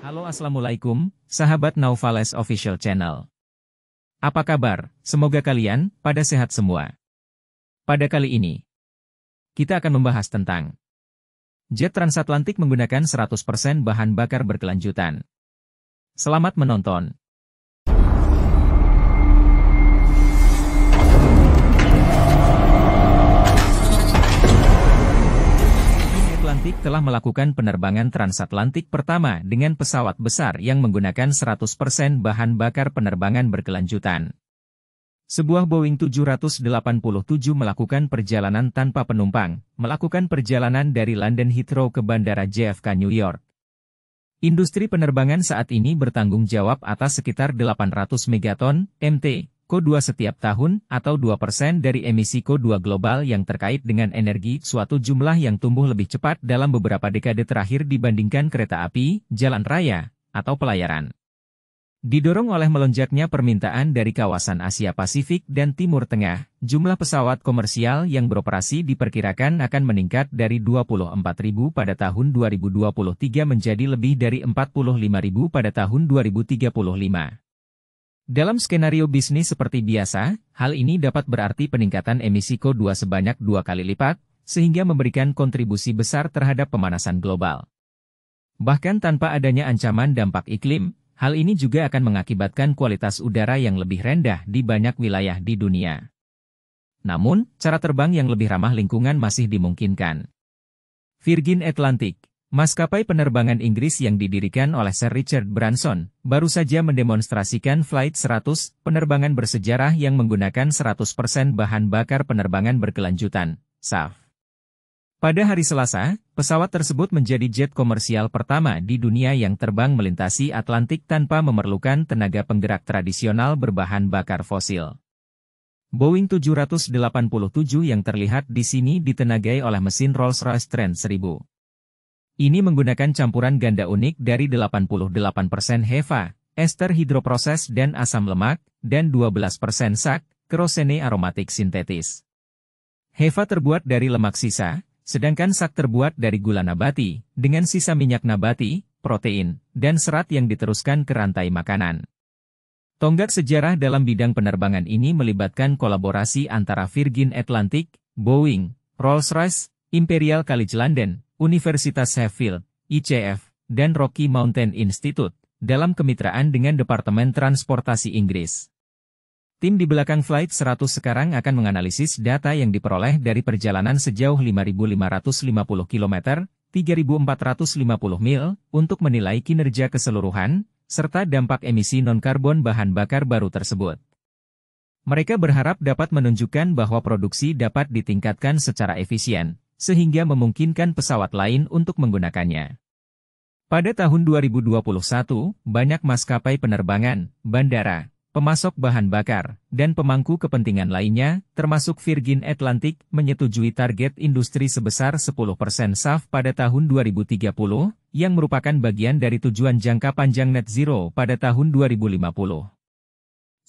Halo Assalamualaikum, sahabat Naufales Official Channel. Apa kabar? Semoga kalian pada sehat semua. Pada kali ini, kita akan membahas tentang jet transatlantik menggunakan 100% bahan bakar berkelanjutan. Selamat menonton. telah melakukan penerbangan transatlantik pertama dengan pesawat besar yang menggunakan 100% bahan bakar penerbangan berkelanjutan. Sebuah Boeing 787 melakukan perjalanan tanpa penumpang, melakukan perjalanan dari London Heathrow ke Bandara JFK New York. Industri penerbangan saat ini bertanggung jawab atas sekitar 800 megaton, MT, CO2 setiap tahun atau 2% dari emisi CO2 global yang terkait dengan energi, suatu jumlah yang tumbuh lebih cepat dalam beberapa dekade terakhir dibandingkan kereta api, jalan raya, atau pelayaran. Didorong oleh melonjaknya permintaan dari kawasan Asia Pasifik dan Timur Tengah, jumlah pesawat komersial yang beroperasi diperkirakan akan meningkat dari 24.000 pada tahun 2023 menjadi lebih dari 45.000 pada tahun 2035. Dalam skenario bisnis seperti biasa, hal ini dapat berarti peningkatan emisi CO2 sebanyak dua kali lipat, sehingga memberikan kontribusi besar terhadap pemanasan global. Bahkan tanpa adanya ancaman dampak iklim, hal ini juga akan mengakibatkan kualitas udara yang lebih rendah di banyak wilayah di dunia. Namun, cara terbang yang lebih ramah lingkungan masih dimungkinkan. Virgin Atlantic Maskapai penerbangan Inggris yang didirikan oleh Sir Richard Branson, baru saja mendemonstrasikan Flight 100, penerbangan bersejarah yang menggunakan 100% bahan bakar penerbangan berkelanjutan, SAF. Pada hari Selasa, pesawat tersebut menjadi jet komersial pertama di dunia yang terbang melintasi Atlantik tanpa memerlukan tenaga penggerak tradisional berbahan bakar fosil. Boeing 787 yang terlihat di sini ditenagai oleh mesin Rolls-Royce Trent 1000. Ini menggunakan campuran ganda unik dari 88% HEFA, ester hidroproses dan asam lemak, dan 12% sak, kerosene aromatik sintetis. HEFA terbuat dari lemak sisa, sedangkan sak terbuat dari gula nabati, dengan sisa minyak nabati, protein, dan serat yang diteruskan ke rantai makanan. Tonggak sejarah dalam bidang penerbangan ini melibatkan kolaborasi antara Virgin Atlantic, Boeing, Rolls-Royce, Imperial College London, Universitas Sheffield, ICF, dan Rocky Mountain Institute, dalam kemitraan dengan Departemen Transportasi Inggris. Tim di belakang Flight 100 sekarang akan menganalisis data yang diperoleh dari perjalanan sejauh 5.550 km, 3.450 mil, untuk menilai kinerja keseluruhan, serta dampak emisi non-karbon bahan bakar baru tersebut. Mereka berharap dapat menunjukkan bahwa produksi dapat ditingkatkan secara efisien, sehingga memungkinkan pesawat lain untuk menggunakannya. Pada tahun 2021, banyak maskapai penerbangan, bandara, pemasok bahan bakar, dan pemangku kepentingan lainnya, termasuk Virgin Atlantic, menyetujui target industri sebesar 10% SAF pada tahun 2030, yang merupakan bagian dari tujuan jangka panjang net zero pada tahun 2050.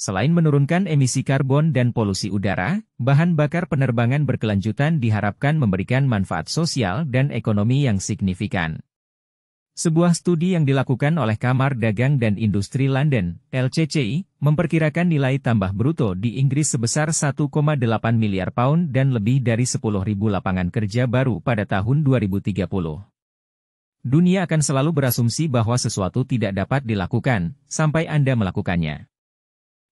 Selain menurunkan emisi karbon dan polusi udara, bahan bakar penerbangan berkelanjutan diharapkan memberikan manfaat sosial dan ekonomi yang signifikan. Sebuah studi yang dilakukan oleh Kamar Dagang dan Industri London, LCCI, memperkirakan nilai tambah bruto di Inggris sebesar 1,8 miliar pound dan lebih dari 10.000 lapangan kerja baru pada tahun 2030. Dunia akan selalu berasumsi bahwa sesuatu tidak dapat dilakukan, sampai Anda melakukannya.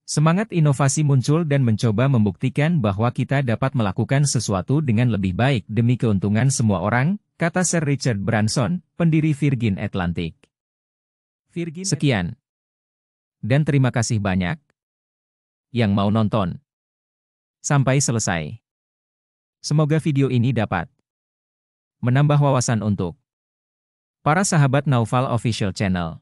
Semangat inovasi muncul dan mencoba membuktikan bahwa kita dapat melakukan sesuatu dengan lebih baik demi keuntungan semua orang, kata Sir Richard Branson, pendiri Virgin Atlantic. Virgin Sekian. Dan terima kasih banyak yang mau nonton. Sampai selesai. Semoga video ini dapat menambah wawasan untuk para sahabat Naufal Official Channel.